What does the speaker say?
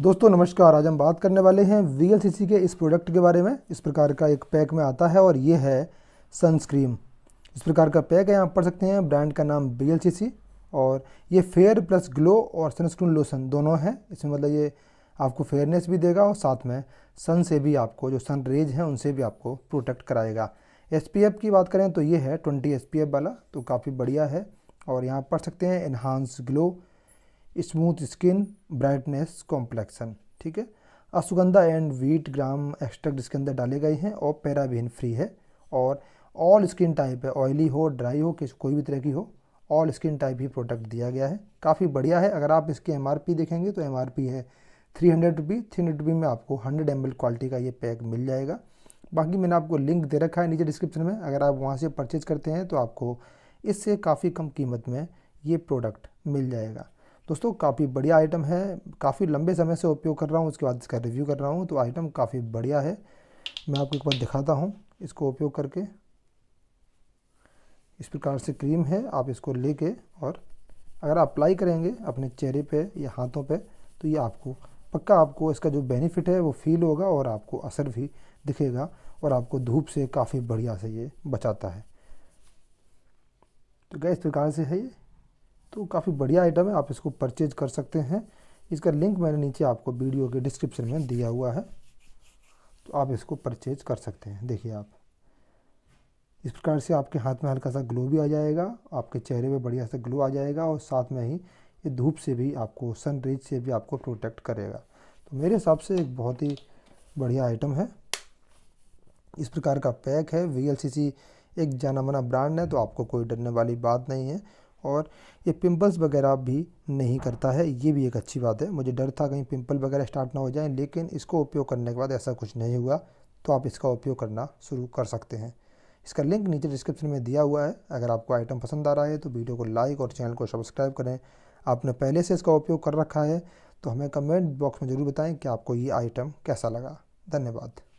दोस्तों नमस्कार आज हम बात करने वाले हैं वी के इस प्रोडक्ट के बारे में इस प्रकार का एक पैक में आता है और ये है सनस्क्रीम इस प्रकार का पैक है आप पढ़ सकते हैं ब्रांड का नाम वी और ये फेयर प्लस ग्लो और सनस्क्रीन लोशन दोनों हैं इसमें मतलब ये आपको फेयरनेस भी देगा और साथ में सन से भी आपको जो सन रेज हैं उनसे भी आपको प्रोटेक्ट कराएगा एस की बात करें तो ये है ट्वेंटी एस वाला तो काफ़ी बढ़िया है और यहाँ पढ़ सकते हैं enhance glow smooth skin brightness complexion ठीक है ashwagandha and wheat germ extract इसके अंदर डाले गए हैं और पैराबीन फ्री है और ऑल स्किन टाइप है ऑयली हो ड्राई हो किस कोई भी तरह की हो ऑल स्किन टाइप ही प्रोडक्ट दिया गया है काफ़ी बढ़िया है अगर आप इसके एम देखेंगे तो एम है three hundred rupee three hundred rupee में आपको हंड्रेड एम क्वालिटी का ये पैक मिल जाएगा बाकी मैंने आपको लिंक दे रखा है नीचे डिस्क्रिप्शन में अगर आप वहाँ से परचेज करते हैं तो आपको इससे काफ़ी कम कीमत में ये प्रोडक्ट मिल जाएगा दोस्तों काफ़ी बढ़िया आइटम है काफ़ी लंबे समय से उपयोग कर रहा हूँ उसके बाद इसका रिव्यू कर रहा हूँ तो आइटम काफ़ी बढ़िया है मैं आपको एक बार दिखाता हूँ इसको उपयोग करके इस प्रकार से क्रीम है आप इसको लेके और अगर अप्लाई करेंगे अपने चेहरे पे या हाथों पे तो ये आपको पक्का आपको इसका जो बेनिफिट है वो फील होगा और आपको असर भी दिखेगा और आपको धूप से काफ़ी बढ़िया से ये बचाता है तो क्या इस प्रकार से है ये तो काफ़ी बढ़िया आइटम है आप इसको परचेज कर सकते हैं इसका लिंक मैंने नीचे आपको वीडियो के डिस्क्रिप्शन में दिया हुआ है तो आप इसको परचेज कर सकते हैं देखिए आप इस प्रकार से आपके हाथ में हल्का सा ग्लो भी आ जाएगा आपके चेहरे में बढ़िया सा ग्लो आ जाएगा और साथ में ही ये धूप से भी आपको सन रेज से भी आपको प्रोटेक्ट करेगा तो मेरे हिसाब से एक बहुत ही बढ़िया आइटम है इस प्रकार का पैक है वी एक जाना माना ब्रांड है तो आपको कोई डरने वाली बात नहीं है और ये पिंपल्स वगैरह भी नहीं करता है ये भी एक अच्छी बात है मुझे डर था कहीं पिंपल वगैरह स्टार्ट ना हो जाए लेकिन इसको उपयोग करने के बाद ऐसा कुछ नहीं हुआ तो आप इसका उपयोग करना शुरू कर सकते हैं इसका लिंक नीचे डिस्क्रिप्शन में दिया हुआ है अगर आपको आइटम पसंद आ रहा है तो वीडियो को लाइक और चैनल को सब्सक्राइब करें आपने पहले से इसका उपयोग कर रखा है तो हमें कमेंट बॉक्स में ज़रूर बताएँ कि आपको ये आइटम कैसा लगा धन्यवाद